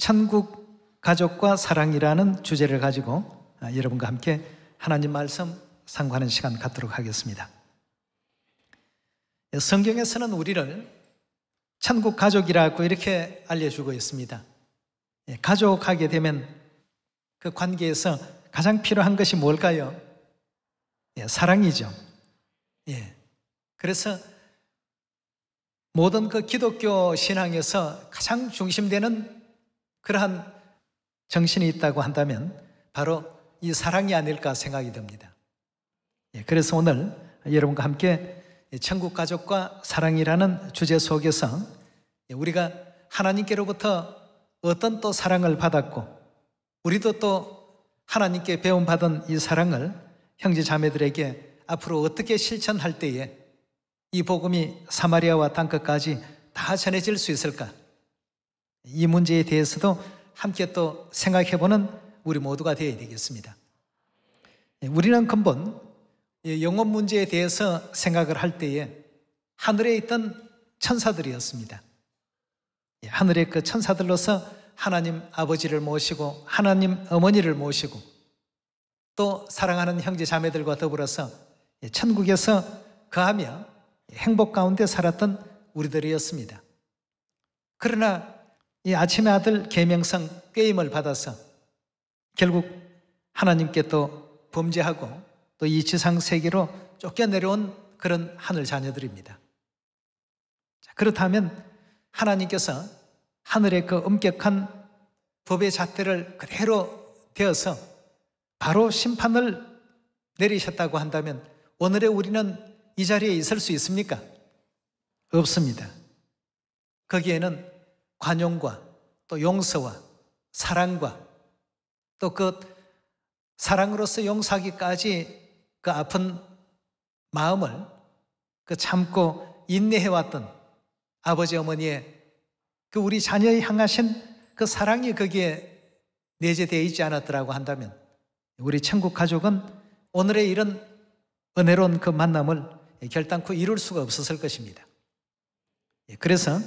천국 가족과 사랑이라는 주제를 가지고 아, 여러분과 함께 하나님 말씀 상고하는 시간 갖도록 하겠습니다. 성경에서는 우리를 천국 가족이라고 이렇게 알려주고 있습니다. 예, 가족하게 되면 그 관계에서 가장 필요한 것이 뭘까요? 예, 사랑이죠. 예. 그래서 모든 그 기독교 신앙에서 가장 중심되는 그러한 정신이 있다고 한다면 바로 이 사랑이 아닐까 생각이 듭니다. 예, 그래서 오늘 여러분과 함께 천국 가족과 사랑이라는 주제 속에서 예, 우리가 하나님께로부터 어떤 또 사랑을 받았고 우리도 또 하나님께 배움받은 이 사랑을 형제 자매들에게 앞으로 어떻게 실천할 때에 이 복음이 사마리아와 땅끝까지 다 전해질 수 있을까? 이 문제에 대해서도 함께 또 생각해보는 우리 모두가 되어야 되겠습니다. 예, 우리는 근본 예, 영혼 문제에 대해서 생각을 할 때에 하늘에 있던 천사들이었습니다. 예, 하늘의 그 천사들로서 하나님 아버지를 모시고 하나님 어머니를 모시고 또 사랑하는 형제 자매들과 더불어서 천국에서 거하며 행복 가운데 살았던 우리들이었습니다. 그러나 이 아침의 아들 계명상 게임을 받아서 결국 하나님께 또 범죄하고 또 이 지상 세계로 쫓겨내려온 그런 하늘 자녀들입니다. 그렇다면 하나님께서 하늘의 그 엄격한 법의 잣대를 그대로 되어서 바로 심판을 내리셨다고 한다면 오늘의 우리는 이 자리에 있을 수 있습니까? 없습니다. 거기에는 관용과 또 용서와 사랑과 또 그 사랑으로서 용서하기까지 그 아픈 마음을 그 참고 인내해왔던 아버지 어머니의 그 우리 자녀에 향하신 그 사랑이 거기에 내재되어 있지 않았더라고 한다면 우리 천국 가족은 오늘의 이런 은혜로운 그 만남을 결단코 이룰 수가 없었을 것입니다. 예, 그래서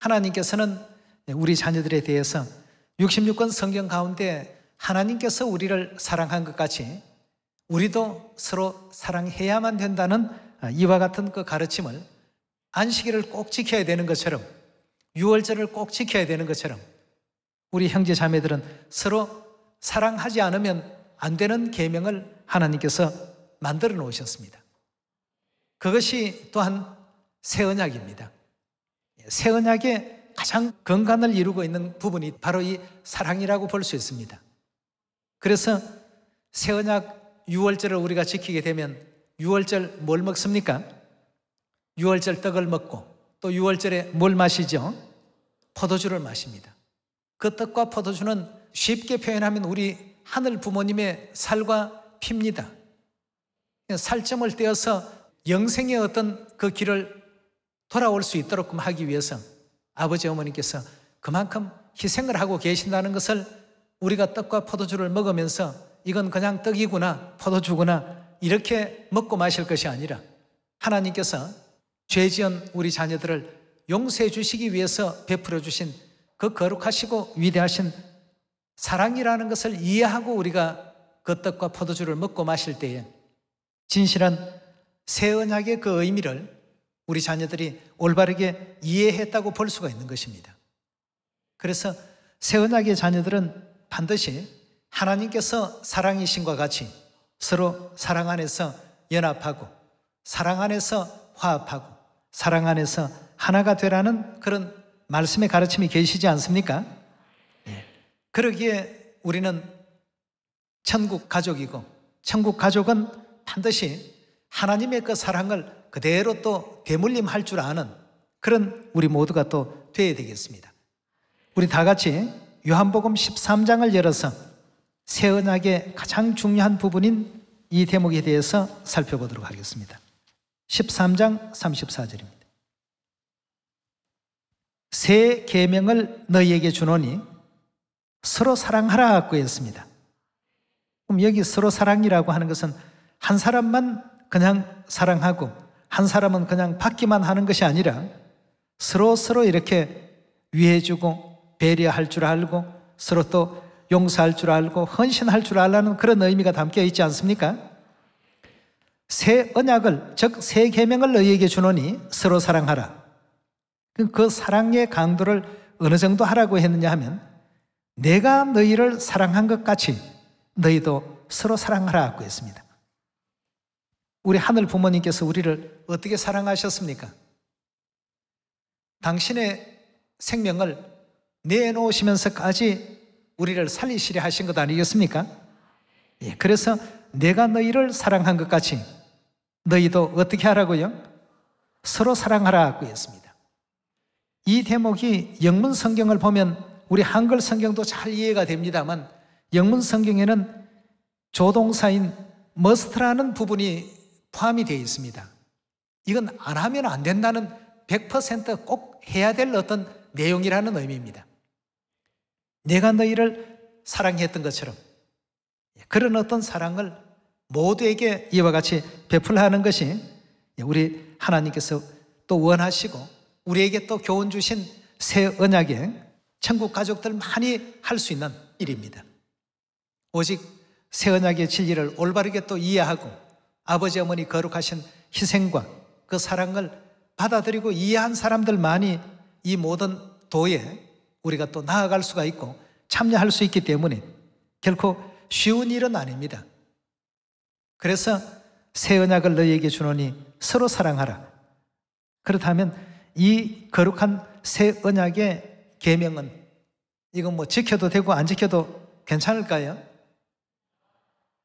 하나님께서는 우리 자녀들에 대해서 66권 성경 가운데 하나님께서 우리를 사랑한 것 같이 우리도 서로 사랑해야만 된다는 이와 같은 그 가르침을 안식일을 꼭 지켜야 되는 것처럼 유월절을 꼭 지켜야 되는 것처럼 우리 형제 자매들은 서로 사랑하지 않으면 안 되는 계명을 하나님께서 만들어 놓으셨습니다. 그것이 또한 새 언약입니다. 새 언약의 가장 근간을 이루고 있는 부분이 바로 이 사랑이라고 볼 수 있습니다. 그래서 새 언약 6월절을 우리가 지키게 되면 6월절 뭘 먹습니까? 6월절 떡을 먹고 또 6월절에 뭘 마시죠? 포도주를 마십니다. 그 떡과 포도주는 쉽게 표현하면 우리 하늘 부모님의 살과 핍니다. 살점을 떼어서 영생의 어떤 그 길을 돌아올 수 있도록 하기 위해서 아버지 어머니께서 그만큼 희생을 하고 계신다는 것을 우리가 떡과 포도주를 먹으면서 이건 그냥 떡이구나 포도주구나 이렇게 먹고 마실 것이 아니라 하나님께서 죄 지은 우리 자녀들을 용서해 주시기 위해서 베풀어 주신 그 거룩하시고 위대하신 사랑이라는 것을 이해하고 우리가 그 떡과 포도주를 먹고 마실 때에 진실한 새 언약의 그 의미를 우리 자녀들이 올바르게 이해했다고 볼 수가 있는 것입니다. 그래서 세은하게 자녀들은 반드시 하나님께서 사랑이신 것 같이 서로 사랑 안에서 연합하고 사랑 안에서 화합하고 사랑 안에서 하나가 되라는 그런 말씀의 가르침이 계시지 않습니까? 네. 그러기에 우리는 천국 가족이고 천국 가족은 반드시 하나님의 그 사랑을 그대로 또 대물림할 줄 아는 그런 우리 모두가 또 되어야 되겠습니다. 우리 다 같이 요한복음 13장을 열어서 새 언약의 가장 중요한 부분인 이 대목에 대해서 살펴보도록 하겠습니다. 13장 34절입니다. 새 계명을 너희에게 주노니 서로 사랑하라 구했습니다. 그럼 여기 서로 사랑이라고 하는 것은 한 사람만 그냥 사랑하고 한 사람은 그냥 받기만 하는 것이 아니라 서로 서로 이렇게 위해주고 배려할 줄 알고 서로 또 용서할 줄 알고 헌신할 줄 알라는 그런 의미가 담겨 있지 않습니까? 새 언약을 즉 새 계명을 너희에게 주노니 서로 사랑하라. 그 사랑의 강도를 어느 정도 하라고 했느냐 하면 내가 너희를 사랑한 것 같이 너희도 서로 사랑하라고 했습니다. 우리 하늘 부모님께서 우리를 어떻게 사랑하셨습니까? 당신의 생명을 내놓으시면서까지 우리를 살리시려 하신 것 아니겠습니까? 예, 그래서 내가 너희를 사랑한 것 같이 너희도 어떻게 하라고요? 서로 사랑하라고 했습니다. 이 대목이 영문 성경을 보면 우리 한글 성경도 잘 이해가 됩니다만 영문 성경에는 조동사인 m u s 라는 부분이 포함이 되어 있습니다. 이건 안 하면 안 된다는 100%꼭 해야 될 어떤 내용이라는 의미입니다. 내가 너희를 사랑했던 것처럼 예, 그런 어떤 사랑을 모두에게 이와 같이 베풀하는 것이 우리 하나님께서 또 원하시고 우리에게 또 교훈 주신 새 언약의 천국 가족들 많이 할 수 있는 일입니다. 오직 새 언약의 진리를 올바르게 또 이해하고 아버지 어머니 거룩하신 희생과 그 사랑을 받아들이고 이해한 사람들만이 이 모든 도에 우리가 또 나아갈 수가 있고 참여할 수 있기 때문에 결코 쉬운 일은 아닙니다. 그래서 새 언약을 너희에게 주노니 서로 사랑하라. 그렇다면 이 거룩한 새 언약의 계명은 이건 뭐 지켜도 되고 안 지켜도 괜찮을까요?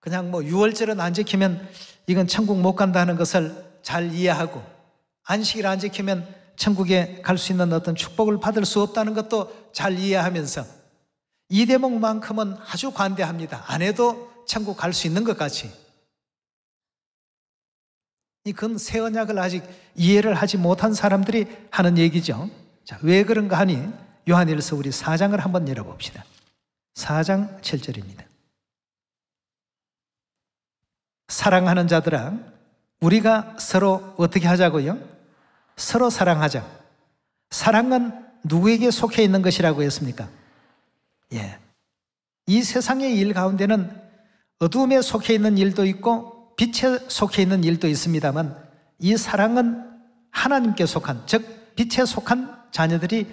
그냥 뭐 6월절은 안 지키면 이건 천국 못 간다는 것을 잘 이해하고 안식일 안 지키면 천국에 갈 수 있는 어떤 축복을 받을 수 없다는 것도 잘 이해하면서 이 대목만큼은 아주 관대합니다. 안 해도 천국 갈 수 있는 것 같이. 이건 새 언약을 아직 이해를 하지 못한 사람들이 하는 얘기죠. 자, 왜 그런가 하니 요한일서 우리 4장을 한번 열어봅시다. 4장 7절입니다. 사랑하는 자들아, 우리가 서로 어떻게 하자고요? 서로 사랑하자. 사랑은 누구에게 속해 있는 것이라고 했습니까? 예. 이 세상의 일 가운데는 어둠에 속해 있는 일도 있고 빛에 속해 있는 일도 있습니다만 이 사랑은 하나님께 속한, 즉, 빛에 속한 자녀들이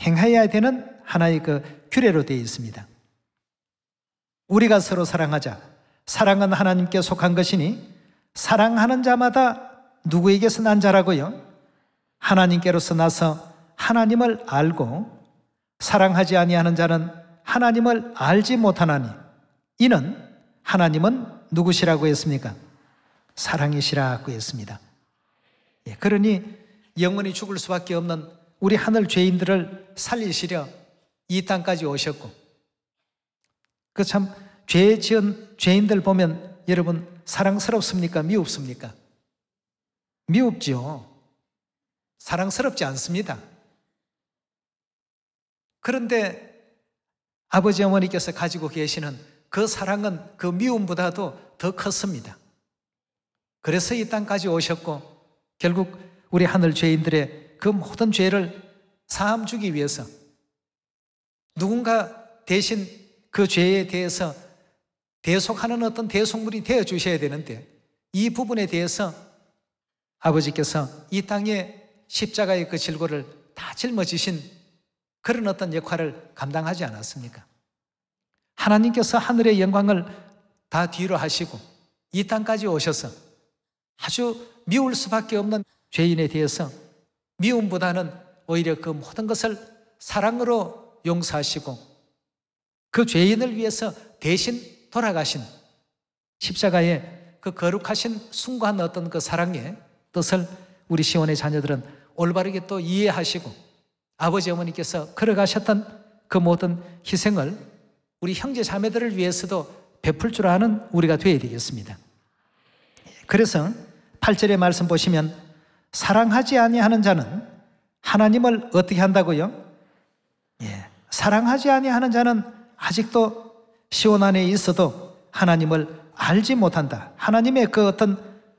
행해야 되는 하나의 그 규례로 되어 있습니다. 우리가 서로 사랑하자. 사랑은 하나님께 속한 것이니 사랑하는 자마다 누구에게서 난 자라고요? 하나님께로서 나서 하나님을 알고 사랑하지 아니하는 자는 하나님을 알지 못하나니 이는 하나님은 누구시라고 했습니까? 사랑이시라고 했습니다. 예, 그러니 영원히 죽을 수밖에 없는 우리 하늘 죄인들을 살리시려 이 땅까지 오셨고 그참 죄 지은 죄인들 보면 여러분 사랑스럽습니까? 미웁습니까? 미웁지요. 사랑스럽지 않습니다. 그런데 아버지 어머니께서 가지고 계시는 그 사랑은 그 미움보다도 더 컸습니다. 그래서 이 땅까지 오셨고 결국 우리 하늘 죄인들의 그 모든 죄를 사함 주기 위해서 누군가 대신 그 죄에 대해서 대속하는 어떤 대속물이 되어 주셔야 되는데 이 부분에 대해서 아버지께서 이 땅에 십자가의 그 질고를 다 짊어지신 그런 어떤 역할을 감당하지 않았습니까? 하나님께서 하늘의 영광을 다 뒤로 하시고 이 땅까지 오셔서 아주 미울 수밖에 없는 죄인에 대해서 미움보다는 오히려 그 모든 것을 사랑으로 용서하시고 그 죄인을 위해서 대신 돌아가신 십자가의 그 거룩하신 숭고한 어떤 그 사랑의 뜻을 우리 시원의 자녀들은 올바르게 또 이해하시고 아버지 어머니께서 걸어가셨던 그 모든 희생을 우리 형제 자매들을 위해서도 베풀 줄 아는 우리가 되어야 되겠습니다. 그래서 8절의 말씀 보시면 사랑하지 아니하는 자는 하나님을 어떻게 한다고요? 예. 사랑하지 아니하는 자는 아직도 시온 안에 있어도 하나님을 알지 못한다. 하나님의 그 어떤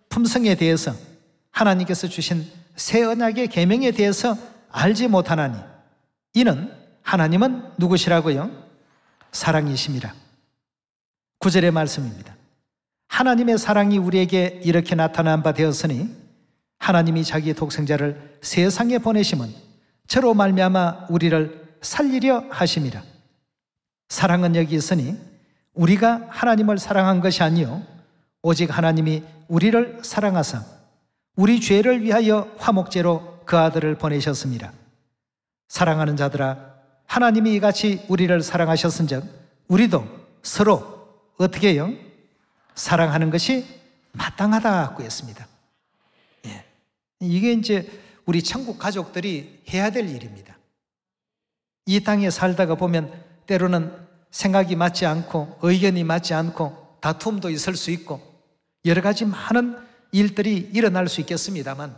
품성에 대해서 하나님께서 주신 새 언약의 계명에 대해서 알지 못하나니 이는 하나님은 누구시라고요? 사랑이심이라. 구절의 말씀입니다. 하나님의 사랑이 우리에게 이렇게 나타난 바 되었으니 하나님이 자기 독생자를 세상에 보내심은 저로 말미암아 우리를 살리려 하심이라. 사랑은 여기 있으니 우리가 하나님을 사랑한 것이 아니요 오직 하나님이 우리를 사랑하사 우리 죄를 위하여 화목제로 그 아들을 보내셨습니다. 사랑하는 자들아 하나님이 이같이 우리를 사랑하셨은즉 우리도 서로 어떻게 해요? 사랑하는 것이 마땅하다 고했습니다 예. 이게 이제 우리 천국 가족들이 해야 될 일입니다. 이 땅에 살다가 보면 때로는 생각이 맞지 않고 의견이 맞지 않고 다툼도 있을 수 있고 여러 가지 많은 일들이 일어날 수 있겠습니다만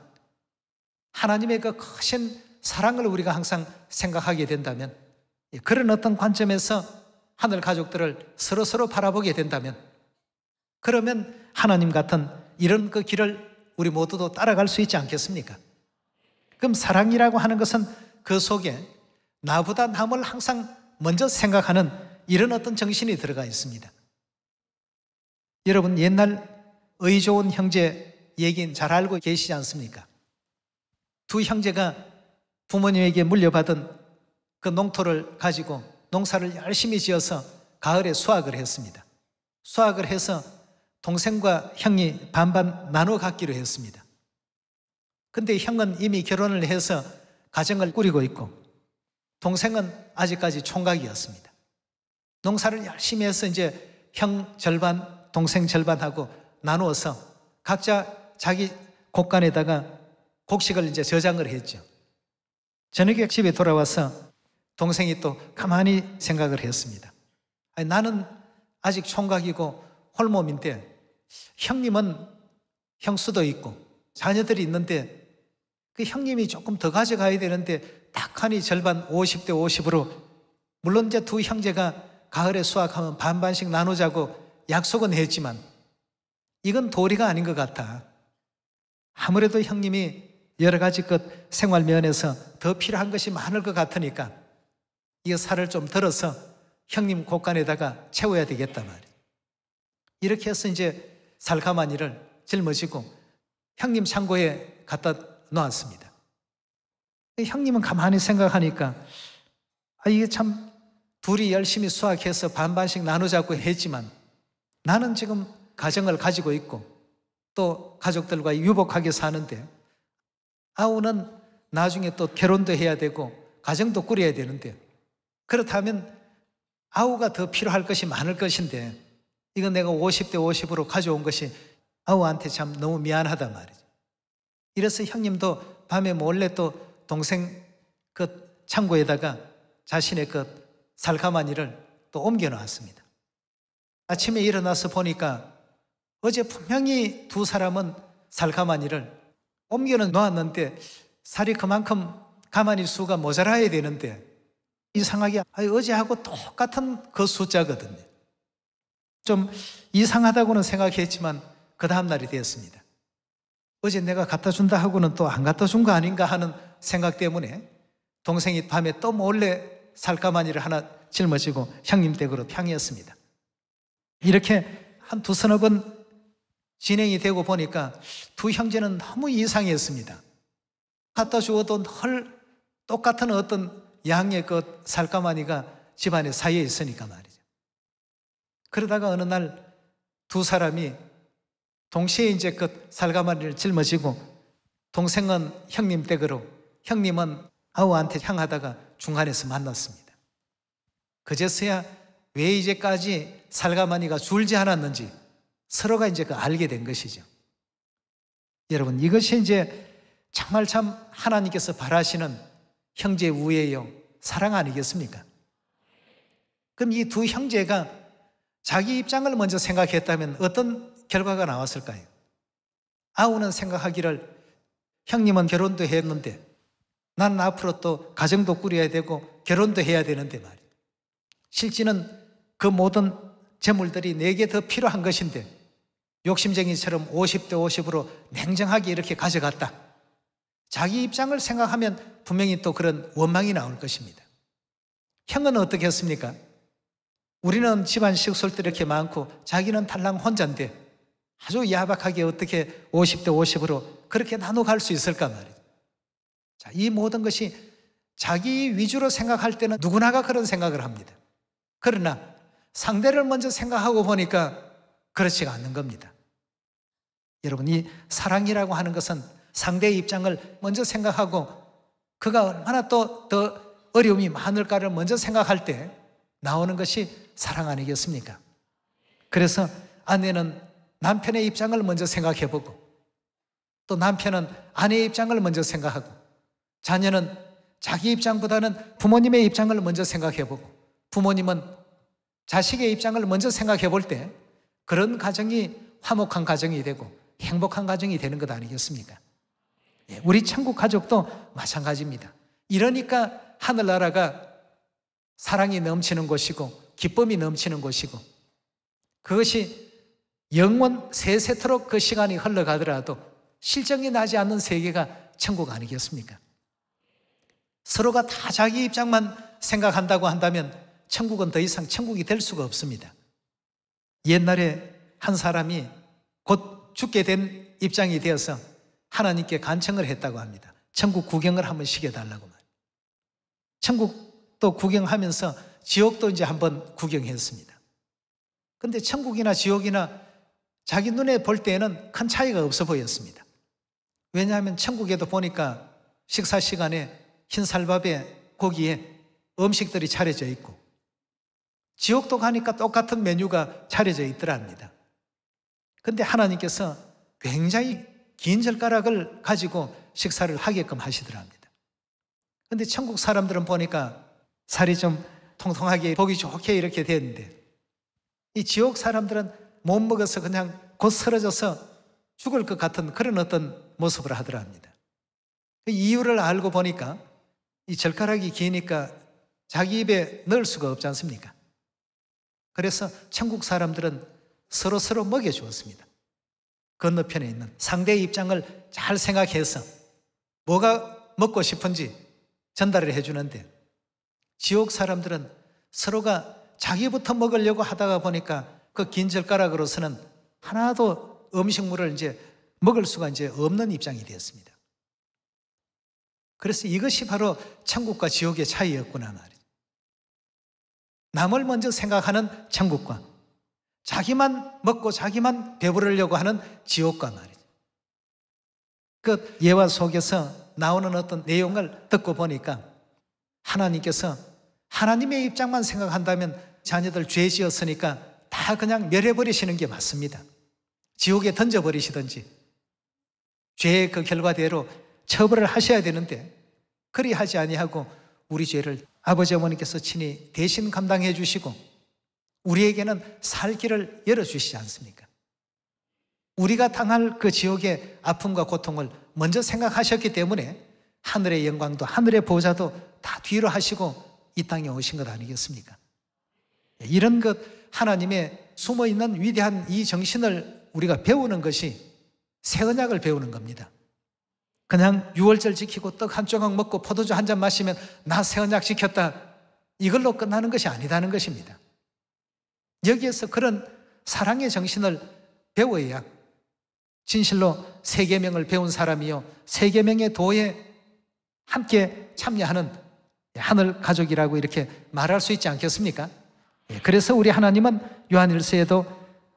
하나님의 그 크신 사랑을 우리가 항상 생각하게 된다면 예, 그런 어떤 관점에서 하늘 가족들을 서로 서로 바라보게 된다면 그러면 하나님 같은 이런 그 길을 우리 모두도 따라갈 수 있지 않겠습니까? 그럼 사랑이라고 하는 것은 그 속에 나보다 남을 항상 먼저 생각하는 이런 어떤 정신이 들어가 있습니다. 여러분 옛날 의좋은 형제 얘기는 잘 알고 계시지 않습니까? 두 형제가 부모님에게 물려받은 그 농토를 가지고 농사를 열심히 지어서 가을에 수확을 했습니다. 수확을 해서 동생과 형이 반반 나눠 갖기로 했습니다. 근데 형은 이미 결혼을 해서 가정을 꾸리고 있고 동생은 아직까지 총각이었습니다. 농사를 열심히 해서 이제 형 절반, 동생 절반하고 나누어서 각자 자기 곡간에다가 곡식을 이제 저장을 했죠. 저녁에 집에 돌아와서 동생이 또 가만히 생각을 했습니다. 아니, 나는 아직 총각이고 홀몸인데 형님은 형수도 있고 자녀들이 있는데 그 형님이 조금 더 가져가야 되는데 딱하니 절반 50대 50으로 물론 이제 두 형제가 가을에 수확하면 반반씩 나누자고 약속은 했지만 이건 도리가 아닌 것 같아. 아무래도 형님이 여러 가지 것 생활 면에서 더 필요한 것이 많을 것 같으니까 이 살을 좀 들어서 형님 곳간에다가 채워야 되겠단 말이야. 이렇게 해서 이제 살가마니를 짊어지고 형님 창고에 갖다 놓았습니다. 형님은 가만히 생각하니까 아, 이게 참 둘이 열심히 수학해서 반반씩 나누자고 했지만 나는 지금 가정을 가지고 있고 또 가족들과 유복하게 사는데 아우는 나중에 또 결혼도 해야 되고 가정도 꾸려야 되는데 그렇다면 아우가 더 필요할 것이 많을 것인데 이건 내가 50대 50으로 가져온 것이 아우한테 참 너무 미안하단 말이죠. 이래서 형님도 밤에 몰래 또 동생 그 창고에다가 자신의 그 살가마니를 또 옮겨놓았습니다. 아침에 일어나서 보니까 어제 분명히 두 사람은 살가마니를 옮겨 놓았는데 살이 그만큼 가마니 수가 모자라야 되는데 이상하게 어제하고 똑같은 그 숫자거든요. 좀 이상하다고는 생각했지만 그 다음날이 되었습니다. 어제 내가 갖다 준다 하고는 또 안 갖다 준 거 아닌가 하는 생각 때문에 동생이 밤에 또 몰래 살까마니를 하나 짊어지고 형님 댁으로 향했습니다. 이렇게 한 두 서너 번 진행이 되고 보니까 두 형제는 너무 이상했습니다. 갖다 주었던헐 똑같은 어떤 양의 그 살까마니가 집안에 사이에 있으니까 말이죠. 그러다가 어느 날 두 사람이 동시에 이제 그 살가마니를 짊어지고 동생은 형님 댁으로 형님은 아우한테 향하다가 중간에서 만났습니다. 그제서야 왜 이제까지 살가마니가 줄지 않았는지 서로가 이제 그 알게 된 것이죠. 여러분, 이것이 이제 정말 참 하나님께서 바라시는 형제 우애요 사랑 아니겠습니까? 그럼 이 두 형제가 자기 입장을 먼저 생각했다면 어떤 결과가 나왔을까요? 아우는 생각하기를 형님은 결혼도 했는데 나는 앞으로 또 가정도 꾸려야 되고 결혼도 해야 되는데 말이에요. 실지는 그 모든 재물들이 내게 더 필요한 것인데 욕심쟁이처럼 50대 50으로 냉정하게 이렇게 가져갔다. 자기 입장을 생각하면 분명히 또 그런 원망이 나올 것입니다. 형은 어떻게 했습니까? 우리는 집안 식솔도 이렇게 많고 자기는 달랑 혼잔데 아주 야박하게 어떻게 50대 50으로 그렇게 나눠 갈수 있을까 말이죠. 자, 이 모든 것이 자기 위주로 생각할 때는 누구나가 그런 생각을 합니다. 그러나 상대를 먼저 생각하고 보니까 그렇지가 않는 겁니다. 여러분, 이 사랑이라고 하는 것은 상대의 입장을 먼저 생각하고 그가 얼마나 또 더 어려움이 많을까를 먼저 생각할 때 나오는 것이 사랑 아니겠습니까? 그래서 아내는 남편의 입장을 먼저 생각해보고 또 남편은 아내의 입장을 먼저 생각하고 자녀는 자기 입장보다는 부모님의 입장을 먼저 생각해보고 부모님은 자식의 입장을 먼저 생각해볼 때 그런 가정이 화목한 가정이 되고 행복한 가정이 되는 것 아니겠습니까? 예, 우리 천국 가족도 마찬가지입니다. 이러니까 하늘나라가 사랑이 넘치는 곳이고 기쁨이 넘치는 곳이고 그것이 영원 세세토록 그 시간이 흘러가더라도 실정이 나지 않는 세계가 천국 아니겠습니까? 서로가 다 자기 입장만 생각한다고 한다면 천국은 더 이상 천국이 될 수가 없습니다. 옛날에 한 사람이 곧 죽게 된 입장이 되어서 하나님께 간청을 했다고 합니다. 천국 구경을 한번 시켜달라고 말합니다. 천국도 구경하면서 지옥도 이제 한번 구경했습니다. 근데 천국이나 지옥이나 자기 눈에 볼 때에는 큰 차이가 없어 보였습니다. 왜냐하면 천국에도 보니까 식사 시간에 흰 살밥에 고기에 음식들이 차려져 있고 지옥도 가니까 똑같은 메뉴가 차려져 있더랍니다. 근데 하나님께서 굉장히 긴 젓가락을 가지고 식사를 하게끔 하시더랍니다. 근데 천국 사람들은 보니까 살이 좀 통통하게 보기 좋게 이렇게 됐는데 이 지옥 사람들은 못 먹어서 그냥 곧 쓰러져서 죽을 것 같은 그런 어떤 모습을 하더랍니다. 그 이유를 알고 보니까 이 젓가락이 기니까 자기 입에 넣을 수가 없지 않습니까? 그래서 천국 사람들은 서로 서로 먹여 주었습니다. 건너편에 있는 상대의 입장을 잘 생각해서 뭐가 먹고 싶은지 전달을 해주는데 지옥 사람들은 서로가 자기부터 먹으려고 하다가 보니까 그긴 젓가락으로서는 하나도 음식물을 이제 먹을 수가 이제 없는 입장이 되었습니다. 그래서 이것이 바로 천국과 지옥의 차이였구나 말이죠. 남을 먼저 생각하는 천국과 자기만 먹고 자기만 배부르려고 하는 지옥과 말이죠. 그 예화 속에서 나오는 어떤 내용을 듣고 보니까 하나님께서 하나님의 입장만 생각한다면 자녀들 죄 지었으니까 다 그냥 멸해버리시는 게 맞습니다. 지옥에 던져버리시든지 죄의 그 결과대로 처벌을 하셔야 되는데 그리하지 아니하고 우리 죄를 아버지 어머니께서 친히 대신 감당해 주시고 우리에게는 살 길을 열어 주시지 않습니까? 우리가 당할 그 지옥의 아픔과 고통을 먼저 생각하셨기 때문에 하늘의 영광도 하늘의 보좌도 다 뒤로 하시고 이 땅에 오신 것 아니겠습니까? 이런 것 하나님의 숨어 있는 위대한 이 정신을 우리가 배우는 것이 새 언약을 배우는 겁니다. 그냥 6월절 지키고 떡 한 조각 먹고 포도주 한 잔 마시면 나 새 언약 지켰다. 이걸로 끝나는 것이 아니다는 것입니다. 여기에서 그런 사랑의 정신을 배워야 진실로 세계명을 배운 사람이요. 세계명의 도에 함께 참여하는 하늘 가족이라고 이렇게 말할 수 있지 않겠습니까? 예, 그래서 우리 하나님은 요한일서에도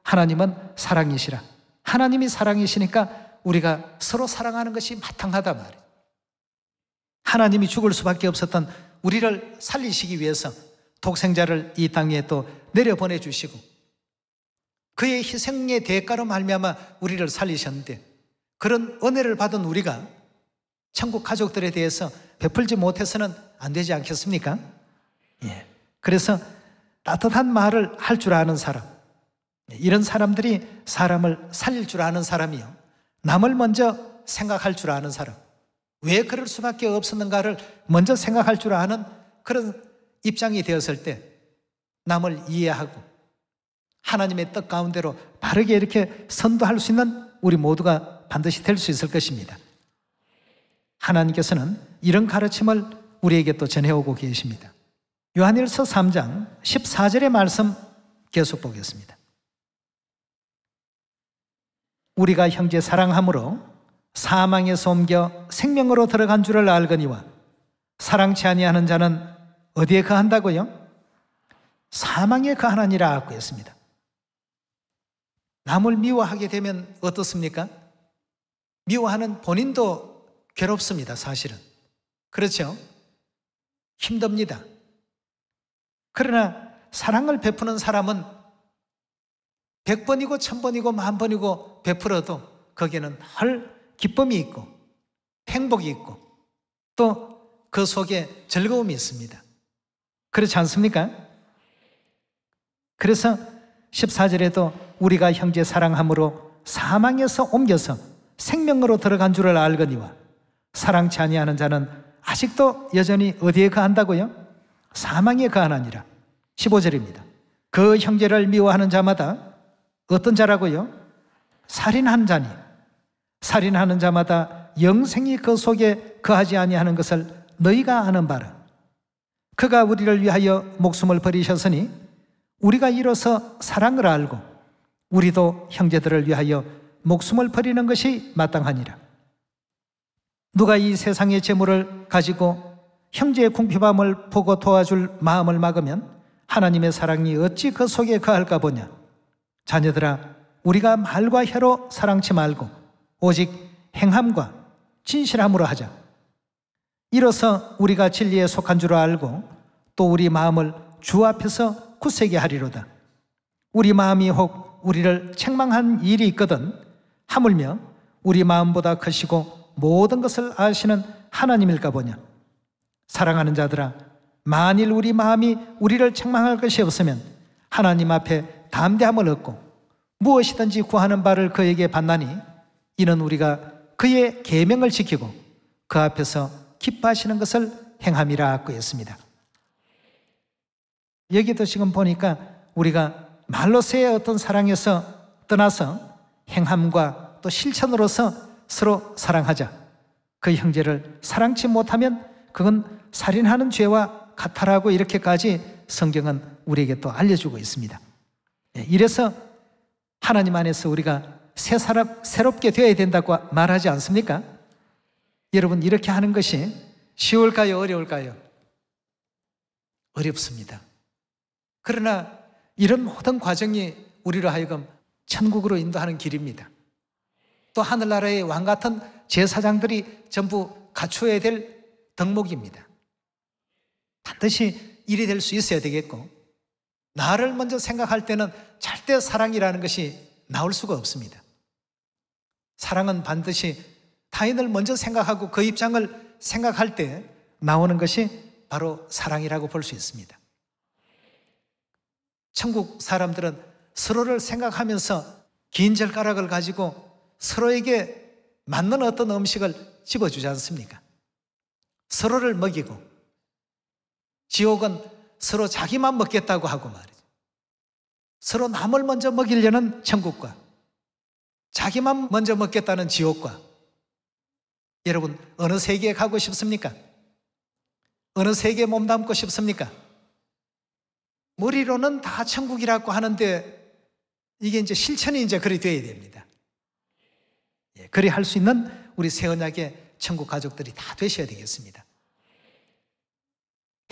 하나님은 사랑이시라. 하나님이 사랑이시니까 우리가 서로 사랑하는 것이 마땅하다 말이에요. 하나님이 죽을 수밖에 없었던 우리를 살리시기 위해서 독생자를 이 땅에 또 내려보내 주시고 그의 희생의 대가로 말미암아 우리를 살리셨는데 그런 은혜를 받은 우리가 천국 가족들에 대해서 베풀지 못해서는 안 되지 않겠습니까? 예. 그래서 따뜻한 말을 할 줄 아는 사람, 이런 사람들이 사람을 살릴 줄 아는 사람이요. 남을 먼저 생각할 줄 아는 사람. 왜 그럴 수밖에 없었는가를 먼저 생각할 줄 아는 그런 입장이 되었을 때 남을 이해하고 하나님의 뜻 가운데로 바르게 이렇게 선도할 수 있는 우리 모두가 반드시 될 수 있을 것입니다. 하나님께서는 이런 가르침을 우리에게 또 전해오고 계십니다. 요한일서 3장 14절의 말씀 계속 보겠습니다. 우리가 형제 사랑함으로 사망에서 옮겨 생명으로 들어간 줄을 알거니와 사랑치 아니하는 자는 어디에 거한다고요? 사망에 거하느니라 하고 했습니다. 남을 미워하게 되면 어떻습니까? 미워하는 본인도 괴롭습니다, 사실은. 그렇죠? 힘듭니다. 그러나 사랑을 베푸는 사람은 백번이고 천번이고 만번이고 베풀어도 거기에는 할 기쁨이 있고 행복이 있고 또 그 속에 즐거움이 있습니다. 그렇지 않습니까? 그래서 14절에도 우리가 형제 사랑함으로 사망에서 옮겨서 생명으로 들어간 줄을 알거니와 사랑치 아니하는 자는 아직도 여전히 어디에 가한다고요? 사망에 가하나니라. 15절입니다. 그 형제를 미워하는 자마다 그 어떤 자라고요? 살인한 자니 살인하는 자마다 영생이 그 속에 거하지 아니하는 것을 너희가 아는 바라 그가 우리를 위하여 목숨을 버리셨으니 우리가 이로써 사랑을 알고 우리도 형제들을 위하여 목숨을 버리는 것이 마땅하니라 누가 이 세상의 재물을 가지고 형제의 궁핍함을 보고 도와줄 마음을 막으면 하나님의 사랑이 어찌 그 속에 거할까 보냐 자녀들아, 우리가 말과 혀로 사랑치 말고 오직 행함과 진실함으로 하자. 이로써 우리가 진리에 속한 줄 알고 또 우리 마음을 주 앞에서 굳세게 하리로다. 우리 마음이 혹 우리를 책망한 일이 있거든 하물며 우리 마음보다 크시고 모든 것을 아시는 하나님일까 보냐. 사랑하는 자들아, 만일 우리 마음이 우리를 책망할 것이 없으면 하나님 앞에 담대함을 얻고 무엇이든지 구하는 바를 그에게 받나니 이는 우리가 그의 계명을 지키고 그 앞에서 기뻐하시는 것을 행함이라 꾸였습니다. 여기도 지금 보니까 우리가 말로서의 어떤 사랑에서 떠나서 행함과 또 실천으로서 서로 사랑하자. 그 형제를 사랑치 못하면 그건 살인하는 죄와 같아라고 이렇게까지 성경은 우리에게 또 알려주고 있습니다. 예, 이래서 하나님 안에서 우리가 새 사람, 새롭게 되어야 된다고 말하지 않습니까? 여러분, 이렇게 하는 것이 쉬울까요? 어려울까요? 어렵습니다. 그러나 이런 모든 과정이 우리로 하여금 천국으로 인도하는 길입니다. 또 하늘나라의 왕 같은 제사장들이 전부 갖추야될 덕목입니다. 반드시 일이 될 수 있어야 되겠고, 나를 먼저 생각할 때는 절대 사랑이라는 것이 나올 수가 없습니다. 사랑은 반드시 타인을 먼저 생각하고 그 입장을 생각할 때 나오는 것이 바로 사랑이라고 볼 수 있습니다. 천국 사람들은 서로를 생각하면서 긴 젓가락을 가지고 서로에게 맞는 어떤 음식을 집어주지 않습니까? 서로를 먹이고 지옥은 서로 자기만 먹겠다고 하고 말이죠. 서로 남을 먼저 먹이려는 천국과 자기만 먼저 먹겠다는 지옥과 여러분 어느 세계에 가고 싶습니까? 어느 세계에 몸담고 싶습니까? 머리로는 다 천국이라고 하는데 이게 이제 실천이 이제 그리 되어야 됩니다. 예, 그리 할 수 있는 우리 새 언약의 천국 가족들이 다 되셔야 되겠습니다.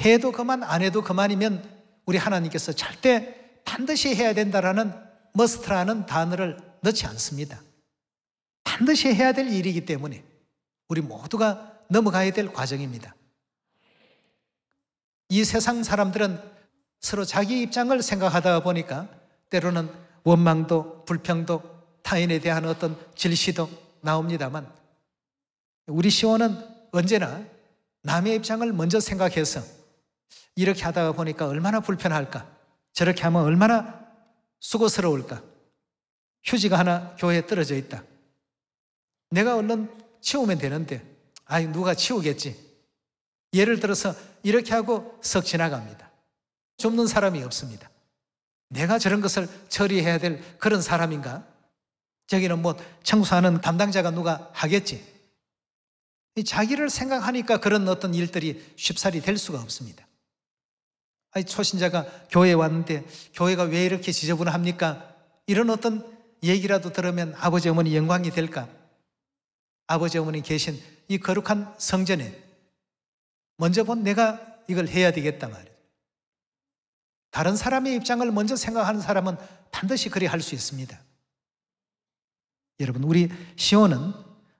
해도 그만 안 해도 그만이면 우리 하나님께서 절대 반드시 해야 된다라는 머스트라는 단어를 넣지 않습니다. 반드시 해야 될 일이기 때문에 우리 모두가 넘어가야 될 과정입니다. 이 세상 사람들은 서로 자기 입장을 생각하다 보니까 때로는 원망도 불평도 타인에 대한 어떤 질시도 나옵니다만 우리 시원은 언제나 남의 입장을 먼저 생각해서 이렇게 하다가 보니까 얼마나 불편할까? 저렇게 하면 얼마나 수고스러울까? 휴지가 하나 교회에 떨어져 있다. 내가 얼른 치우면 되는데, 아니, 누가 치우겠지? 예를 들어서 이렇게 하고 석 지나갑니다. 좁는 사람이 없습니다. 내가 저런 것을 처리해야 될 그런 사람인가? 저기는 뭐 청소하는 담당자가 누가 하겠지? 자기를 생각하니까 그런 어떤 일들이 쉽사리 될 수가 없습니다. 아니, 초신자가 교회 에 왔는데 교회가 왜 이렇게 지저분합니까? 이런 어떤 얘기라도 들으면 아버지 어머니 영광이 될까? 아버지 어머니 계신 이 거룩한 성전에 먼저 본 내가 이걸 해야 되겠다 말이죠. 다른 사람의 입장을 먼저 생각하는 사람은 반드시 그리 할 수 있습니다. 여러분, 우리 시온은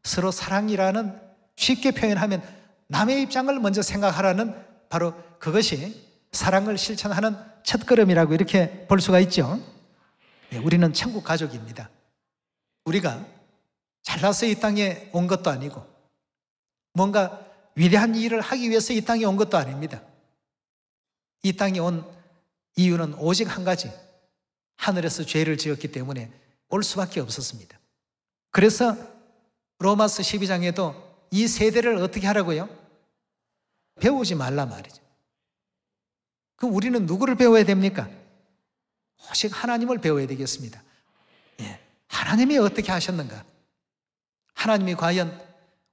서로 사랑이라는 쉽게 표현하면 남의 입장을 먼저 생각하라는 바로 그것이 사랑을 실천하는 첫걸음이라고 이렇게 볼 수가 있죠. 네, 우리는 천국 가족입니다. 우리가 잘나서 이 땅에 온 것도 아니고 뭔가 위대한 일을 하기 위해서 이 땅에 온 것도 아닙니다. 이 땅에 온 이유는 오직 한 가지. 하늘에서 죄를 지었기 때문에 올 수밖에 없었습니다. 그래서 로마서 12장에도 이 세대를 어떻게 하라고요? 배우지 말라 말이죠. 그럼 우리는 누구를 배워야 됩니까? 오직 하나님을 배워야 되겠습니다. 예. 하나님이 어떻게 하셨는가? 하나님이 과연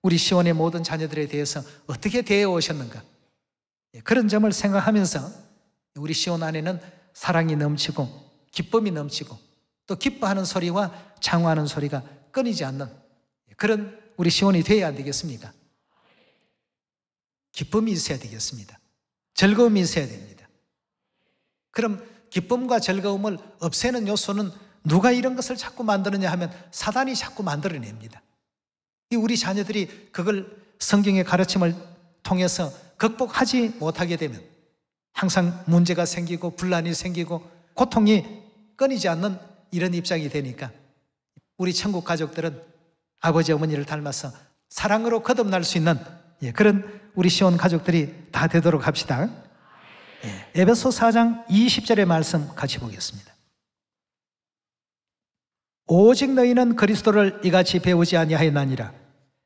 우리 시원의 모든 자녀들에 대해서 어떻게 대해 오셨는가? 예. 그런 점을 생각하면서 우리 시원 안에는 사랑이 넘치고 기쁨이 넘치고 또 기뻐하는 소리와 장화하는 소리가 끊이지 않는 그런 우리 시원이 되어야 되겠습니까? 기쁨이 있어야 되겠습니다. 즐거움이 있어야 됩니다. 그럼 기쁨과 즐거움을 없애는 요소는 누가 이런 것을 자꾸 만드느냐 하면 사단이 자꾸 만들어냅니다. 우리 자녀들이 그걸 성경의 가르침을 통해서 극복하지 못하게 되면 항상 문제가 생기고 분란이 생기고 고통이 끊이지 않는 이런 입장이 되니까 우리 천국 가족들은 아버지 어머니를 닮아서 사랑으로 거듭날 수 있는 예, 그런 우리 시온 가족들이 다 되도록 합시다. 예. 에베소 4장 20절의 말씀 같이 보겠습니다. 오직 너희는 그리스도를 이같이 배우지 아니하였나니라.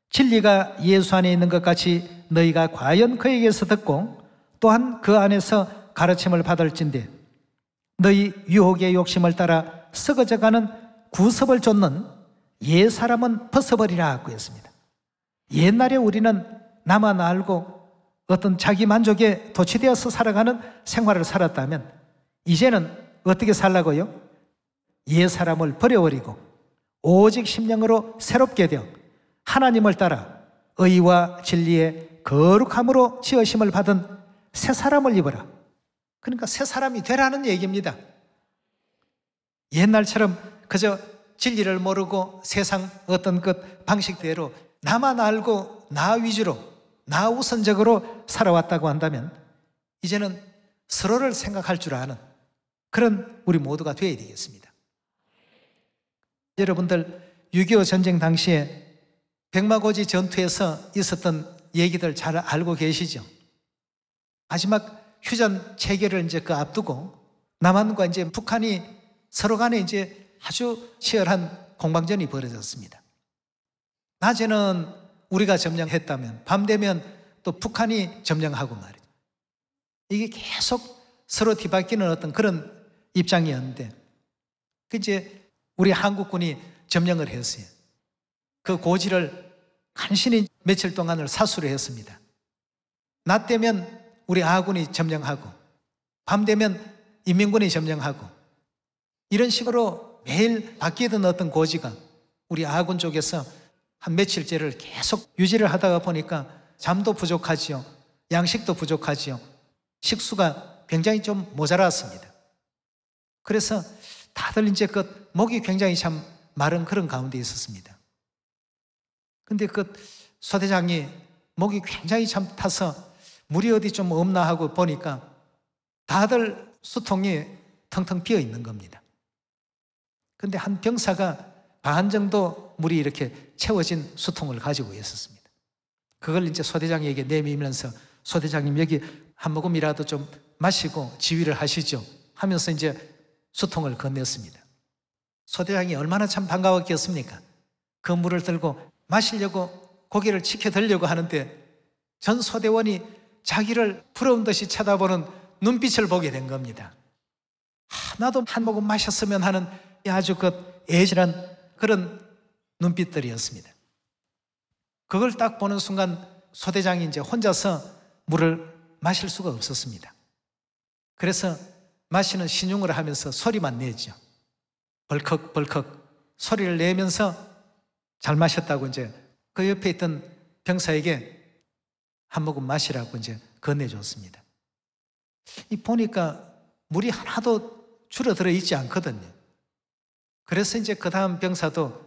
진리가 예수 안에 있는 것 같이 너희가 과연 그에게서 듣고 또한 그 안에서 가르침을 받을진데 너희 유혹의 욕심을 따라 썩어져가는 구습을 쫓는 옛 사람은 벗어버리라 하고 했습니다. 옛날에 우리는 나만 알고 어떤 자기 만족에 도취되어서 살아가는 생활을 살았다면 이제는 어떻게 살라고요? 옛 사람을 버려버리고 오직 심령으로 새롭게 되어 하나님을 따라 의와 진리의 거룩함으로 지으심을 받은 새 사람을 입어라. 그러니까 새 사람이 되라는 얘기입니다. 옛날처럼 그저 진리를 모르고 세상 어떤 것 방식대로 나만 알고 나 위주로 나우 선적으로 살아왔다고 한다면 이제는 서로를 생각할 줄 아는 그런 우리 모두가 되어야 되겠습니다. 여러분들 6.25 전쟁 당시에 백마고지 전투에서 있었던 얘기들 잘 알고 계시죠? 마지막 휴전 체결을 이제 그 앞두고 남한과 이제 북한이 서로 간에 이제 아주 치열한 공방전이 벌어졌습니다. 낮에는 우리가 점령했다면 밤 되면 또 북한이 점령하고 말이죠. 이게 계속 서로 뒤바뀌는 어떤 그런 입장이었는데 그 이제 우리 한국군이 점령을 했어요. 그 고지를 간신히 며칠 동안을 사수를 했습니다. 낮 되면 우리 아군이 점령하고 밤 되면 인민군이 점령하고 이런 식으로 매일 바뀌던 어떤 고지가 우리 아군 쪽에서 한 며칠째를 계속 유지를 하다가 보니까 잠도 부족하지요. 양식도 부족하지요. 식수가 굉장히 좀 모자랐습니다. 그래서 다들 이제 그 목이 굉장히 참 마른 그런 가운데 있었습니다. 근데 그 소대장이 목이 굉장히 참 타서 물이 어디 좀 없나 하고 보니까 다들 수통이 텅텅 비어 있는 겁니다. 근데 한 병사가 반 정도 물이 이렇게 채워진 수통을 가지고 있었습니다. 그걸 이제 소대장에게 내밀면서 소대장님 여기 한 모금이라도 좀 마시고 지휘를 하시죠. 하면서 이제 수통을 건넸습니다. 소대장이 얼마나 참 반가웠겠습니까? 그 물을 들고 마시려고 고개를 치켜들려고 하는데 전 소대원이 자기를 부러운 듯이 쳐다보는 눈빛을 보게 된 겁니다. 하나도 한 모금 마셨으면 하는 아주 그 애절한 그런 눈빛들이었습니다. 그걸 딱 보는 순간 소대장이 이제 혼자서 물을 마실 수가 없었습니다. 그래서 마시는 신용을 하면서 소리만 내죠. 벌컥벌컥 벌컥 소리를 내면서 잘 마셨다고 이제 그 옆에 있던 병사에게 한 모금 마시라고 이제 건네줬습니다. 이 보니까 물이 하나도 줄어들어 있지 않거든요. 그래서 이제 그 다음 병사도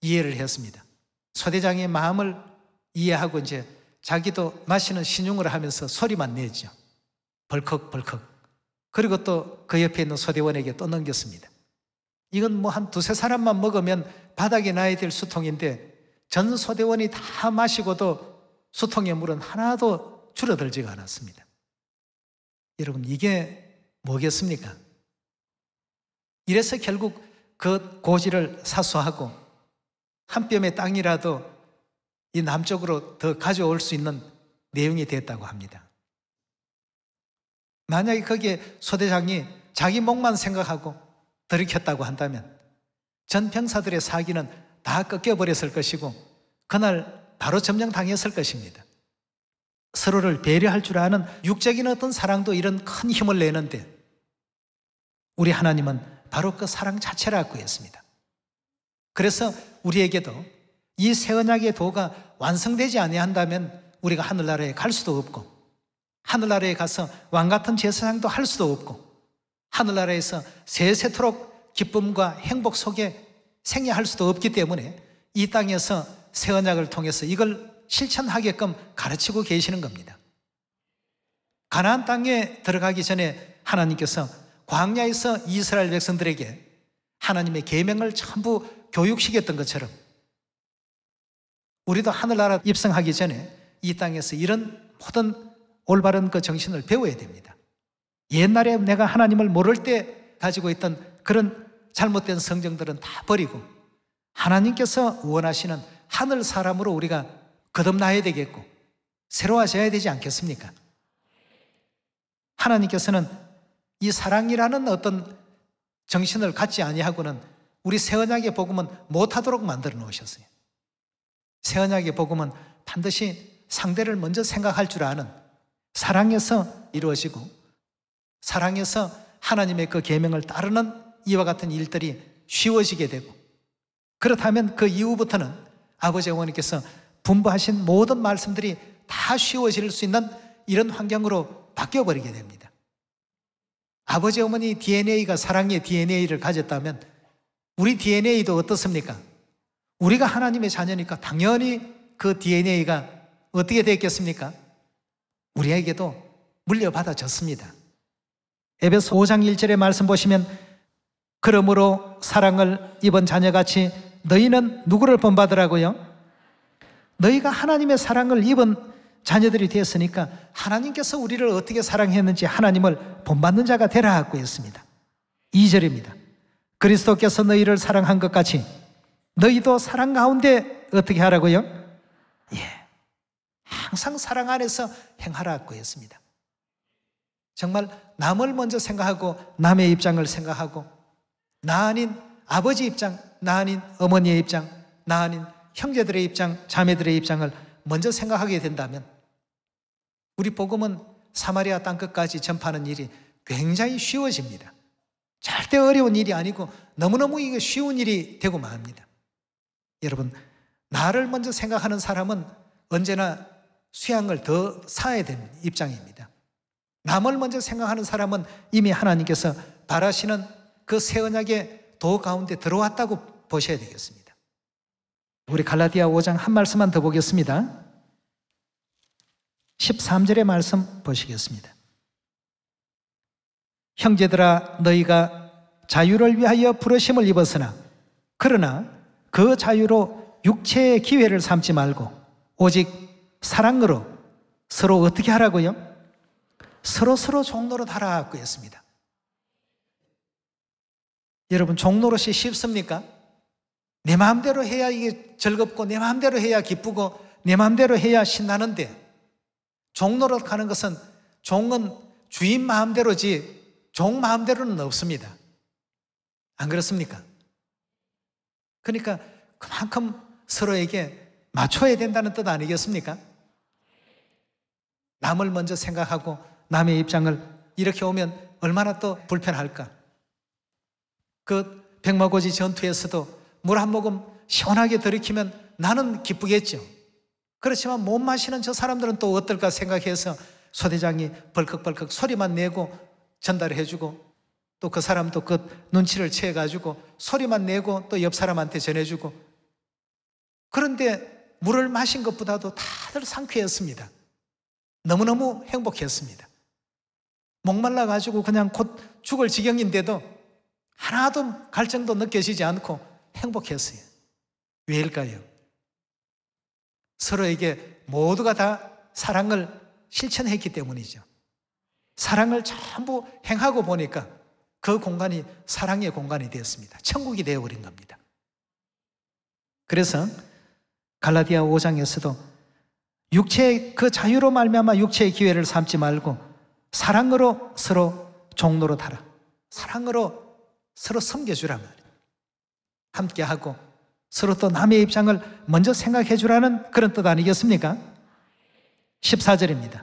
이해를 했습니다. 소대장의 마음을 이해하고 이제 자기도 마시는 신용을 하면서 소리만 내죠. 벌컥벌컥. 그리고 또 그 옆에 있는 소대원에게 또 넘겼습니다. 이건 뭐 한 두세 사람만 먹으면 바닥에 나야 될 수통인데 전 소대원이 다 마시고도 수통의 물은 하나도 줄어들지가 않았습니다. 여러분, 이게 뭐겠습니까? 이래서 결국 그 고지를 사수하고 한 뼘의 땅이라도 이 남쪽으로 더 가져올 수 있는 내용이 되었다고 합니다. 만약에 거기에 소대장이 자기 목만 생각하고 들이켰다고 한다면 전 병사들의 사기는 다 꺾여버렸을 것이고 그날 바로 점령당했을 것입니다. 서로를 배려할 줄 아는 육적인 어떤 사랑도 이런 큰 힘을 내는데 우리 하나님은 바로 그 사랑 자체라고 했습니다. 그래서 우리에게도 이 새 언약의 도가 완성되지 아니한다면 우리가 하늘나라에 갈 수도 없고 하늘나라에 가서 왕 같은 제사장도 할 수도 없고 하늘나라에서 세세토록 기쁨과 행복 속에 생애할 수도 없기 때문에 이 땅에서 새 언약을 통해서 이걸 실천하게끔 가르치고 계시는 겁니다. 가나안 땅에 들어가기 전에 하나님께서 광야에서 이스라엘 백성들에게 하나님의 계명을 전부 교육시켰던 것처럼 우리도 하늘나라 입성하기 전에 이 땅에서 이런 모든 올바른 그 정신을 배워야 됩니다. 옛날에 내가 하나님을 모를 때 가지고 있던 그런 잘못된 성정들은 다 버리고 하나님께서 원하시는 하늘 사람으로 우리가 거듭나야 되겠고 새로워져야 되지 않겠습니까? 하나님께서는 이 사랑이라는 어떤 정신을 갖지 아니하고는 우리 새언약의 복음은 못하도록 만들어 놓으셨어요. 새언약의 복음은 반드시 상대를 먼저 생각할 줄 아는 사랑에서 이루어지고 사랑에서 하나님의 그 계명을 따르는 이와 같은 일들이 쉬워지게 되고 그렇다면 그 이후부터는 아버지 어머니께서 분부하신 모든 말씀들이 다 쉬워질 수 있는 이런 환경으로 바뀌어버리게 됩니다. 아버지 어머니 DNA가 사랑의 DNA를 가졌다면 우리 DNA도 어떻습니까? 우리가 하나님의 자녀니까 당연히 그 DNA가 어떻게 되겠습니까 우리에게도 물려받아졌습니다. 에베소 5장 1절의 말씀 보시면 그러므로 사랑을 입은 자녀같이 너희는 누구를 본받으라고요? 너희가 하나님의 사랑을 입은 자녀들이 되었으니까 하나님께서 우리를 어떻게 사랑했는지 하나님을 본받는 자가 되라 하고 했습니다. 2절입니다. 그리스도께서 너희를 사랑한 것 같이 너희도 사랑 가운데 어떻게 하라고요? 예. 항상 사랑 안에서 행하라고 했습니다. 정말 남을 먼저 생각하고 남의 입장을 생각하고 나 아닌 아버지 입장, 나 아닌 어머니의 입장, 나 아닌 형제들의 입장, 자매들의 입장을 먼저 생각하게 된다면 우리 복음은 사마리아 땅끝까지 전파하는 일이 굉장히 쉬워집니다. 절대 어려운 일이 아니고 너무너무 이게 쉬운 일이 되고 맙니다. 여러분, 나를 먼저 생각하는 사람은 언제나 수양을 더 사야 되는 입장입니다. 남을 먼저 생각하는 사람은 이미 하나님께서 바라시는 그새 언약의 도 가운데 들어왔다고 보셔야 되겠습니다. 우리 갈라디아 5장 한 말씀만 더 보겠습니다. 13절의 말씀 보시겠습니다. 형제들아 너희가 자유를 위하여 부르심을 입었으나 그러나 그 자유로 육체의 기회를 삼지 말고 오직 사랑으로 서로 어떻게 하라고요? 서로 서로 종로릇 하라고 했습니다. 여러분 종로로이 쉽습니까? 내 마음대로 해야 이게 즐겁고 내 마음대로 해야 기쁘고 내 마음대로 해야 신나는데 종노릇 가는 것은 종은 주인 마음대로지 종 마음대로는 없습니다. 안 그렇습니까? 그러니까 그만큼 서로에게 맞춰야 된다는 뜻 아니겠습니까? 남을 먼저 생각하고 남의 입장을 이렇게 오면 얼마나 또 불편할까? 그 백마고지 전투에서도 물한 모금 시원하게 들이키면 나는 기쁘겠죠. 그렇지만 못 마시는 저 사람들은 또 어떨까 생각해서 소대장이 벌컥벌컥 소리만 내고 전달해 주고 또 그 사람도 그 눈치를 채 가지고 소리만 내고 또 옆 사람한테 전해 주고 그런데 물을 마신 것보다도 다들 상쾌했습니다. 너무너무 행복했습니다. 목말라 가지고 그냥 곧 죽을 지경인데도 하나도 갈증도 느껴지지 않고 행복했어요. 왜일까요? 서로에게 모두가 다 사랑을 실천했기 때문이죠. 사랑을 전부 행하고 보니까 그 공간이 사랑의 공간이 되었습니다. 천국이 되어버린 겁니다. 그래서 갈라디아 5장에서도 육체의 그 자유로 말미암아 육체의 기회를 삼지 말고 사랑으로 서로 종로로 달아 사랑으로 서로 섬겨주라 말이에요. 함께하고 서로 또 남의 입장을 먼저 생각해 주라는 그런 뜻 아니겠습니까? 14절입니다.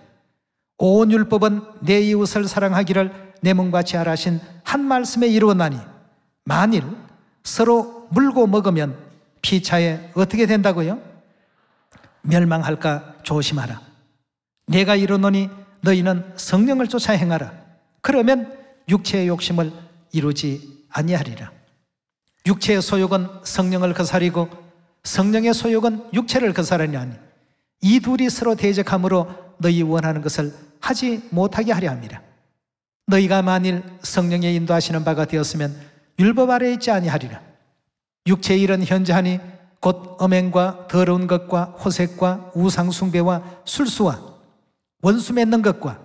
온 율법은 내 이웃을 사랑하기를 내몸과지 하라신 한 말씀에 이루어나니 만일 서로 물고 먹으면 피차에 어떻게 된다고요? 멸망할까 조심하라. 내가 이르노니 너희는 성령을 쫓아 행하라. 그러면 육체의 욕심을 이루지 아니하리라. 육체의 소욕은 성령을 거사리고 성령의 소욕은 육체를 거사르니 이 둘이 서로 대적함으로 너희 원하는 것을 하지 못하게 하려 합니다. 너희가 만일 성령의 인도하시는 바가 되었으면 율법 아래 있지 아니하리라. 육체의 일은 현재하니 곧 음행과 더러운 것과 호색과 우상숭배와 술수와 원수 맺는 것과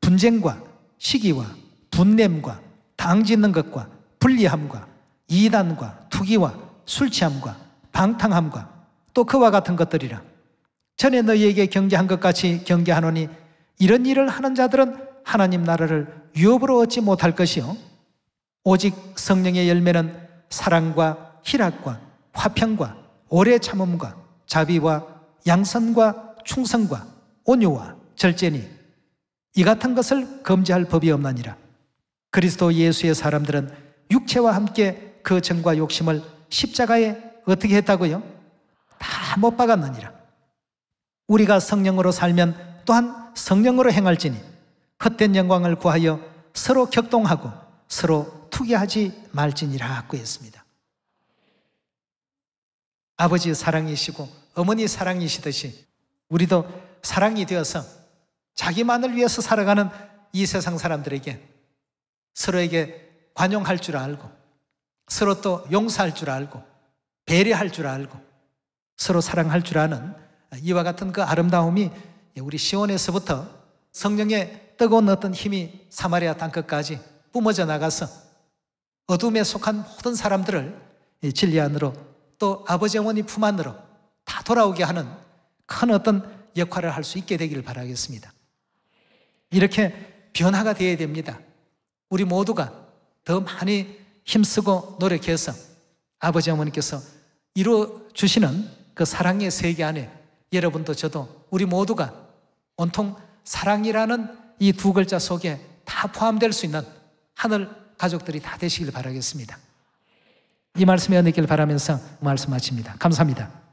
분쟁과 시기와 분냄과 당짓는 것과 불리함과 이단과 투기와 술취함과 방탕함과 또 그와 같은 것들이라. 전에 너희에게 경계한 것 같이 경계하노니 이런 일을 하는 자들은 하나님 나라를 유업으로 얻지 못할 것이요. 오직 성령의 열매는 사랑과 희락과 화평과 오래 참음과 자비와 양선과 충성과 온유와 절제니 이 같은 것을 금지할 법이 없나니라. 그리스도 예수의 사람들은 육체와 함께 그 정과 욕심을 십자가에 어떻게 했다고요? 다 못 박았느니라. 우리가 성령으로 살면 또한 성령으로 행할지니 헛된 영광을 구하여 서로 격동하고 서로 투기하지 말지니라 하고 했습니다 아버지 사랑이시고 어머니 사랑이시듯이 우리도 사랑이 되어서 자기만을 위해서 살아가는 이 세상 사람들에게 서로에게 관용할 줄 알고 서로 또 용서할 줄 알고 배려할 줄 알고 서로 사랑할 줄 아는 이와 같은 그 아름다움이 우리 시원에서부터 성령의 뜨거운 어떤 힘이 사마리아 땅끝까지 뿜어져 나가서 어둠에 속한 모든 사람들을 진리 안으로 또 아버지 어머니 품 안으로 다 돌아오게 하는 큰 어떤 역할을 할 수 있게 되기를 바라겠습니다. 이렇게 변화가 되어야 됩니다. 우리 모두가 더 많이 힘쓰고 노력해서 아버지 어머니께서 이루어 주시는 그 사랑의 세계 안에 여러분도 저도 우리 모두가 온통 사랑이라는 이 두 글자 속에 다 포함될 수 있는 하늘 가족들이 다 되시길 바라겠습니다. 이 말씀에 은혜길 바라면서 말씀 마칩니다. 감사합니다.